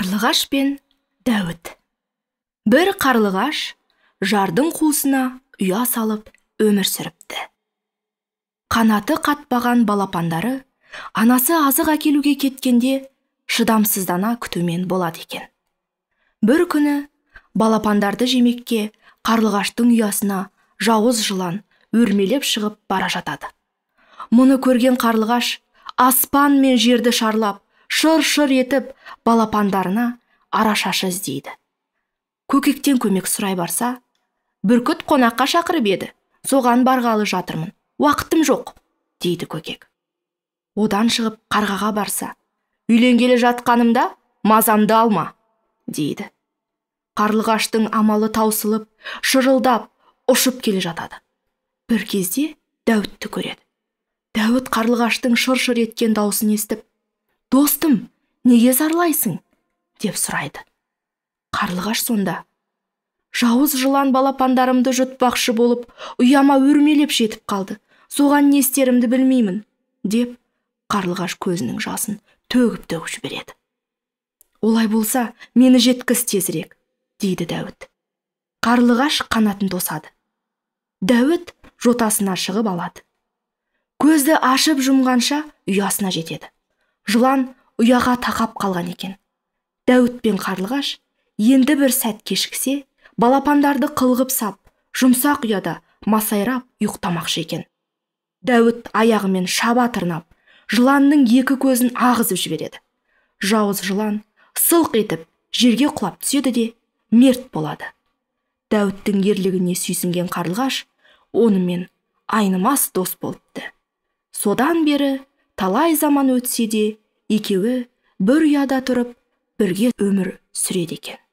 қарлығаш пен дәуіт бір қарлығаш жардың қуысына ұя салып өмір сүріпті қанаты қатпаған балапандары анасы азық әкелуге кеткенде шыдамсыздана күтумен болады екен бір күні балапандарды жемекке қарлығаштың ұясына жауыз жылан өрмелеп шығып бара жатады мұны көрген қарлығаш аспан мен жерді шарлап шыр шыр етіп балапандарына арашашы іздейді көкектен көмек сұрай барса бүркіт қонаққа шақырып еді соған барғалы жатырмын уақытым жоқ дейді көкек одан шығып қарғаға барса үйленгелі жатқанымда мазамды алма дейді қарлығаштың амалы таусылып шырылдап ұшып келе жатады бір кезде дәуітті көреді дәуіт қарлығаштың шыр шыр еткен даусын естіп достым неге зарлайсың деп сұрайды қарлығаш сонда жауыз жылан балапандарымды жұтпақшы болып ұяма өрмелеп жетіп қалды соған не істерімді білмеймін деп қарлығаш көзінің жасын төгіп төгіп жібереді олай болса мені жеткіз тезірек дейді дәуіт қарлығаш қанатын тосады дәуіт жотасына шығып алады көзді ашып жұмғанша ұясына жетеді жылан ұяға тақап қалған екен дәуіт пен қарлығаш енді бір сәт кешіксе балапандарды қылғып сап жұмсақ ұяда масайрап ұйықтамақшы екен дәуіт аяғымен шаба тырнап жыланның екі көзін ағызып жібереді жауыз жылан сылқ етіп жерге құлап түседі де мерт болады дәуіттің ерлігіне сүйсінген қарлығаш онымен айнымас дос болыпты содан бері талай заман өтсе де екеуі бір ұяда тұрып бірге өмір сүреді екен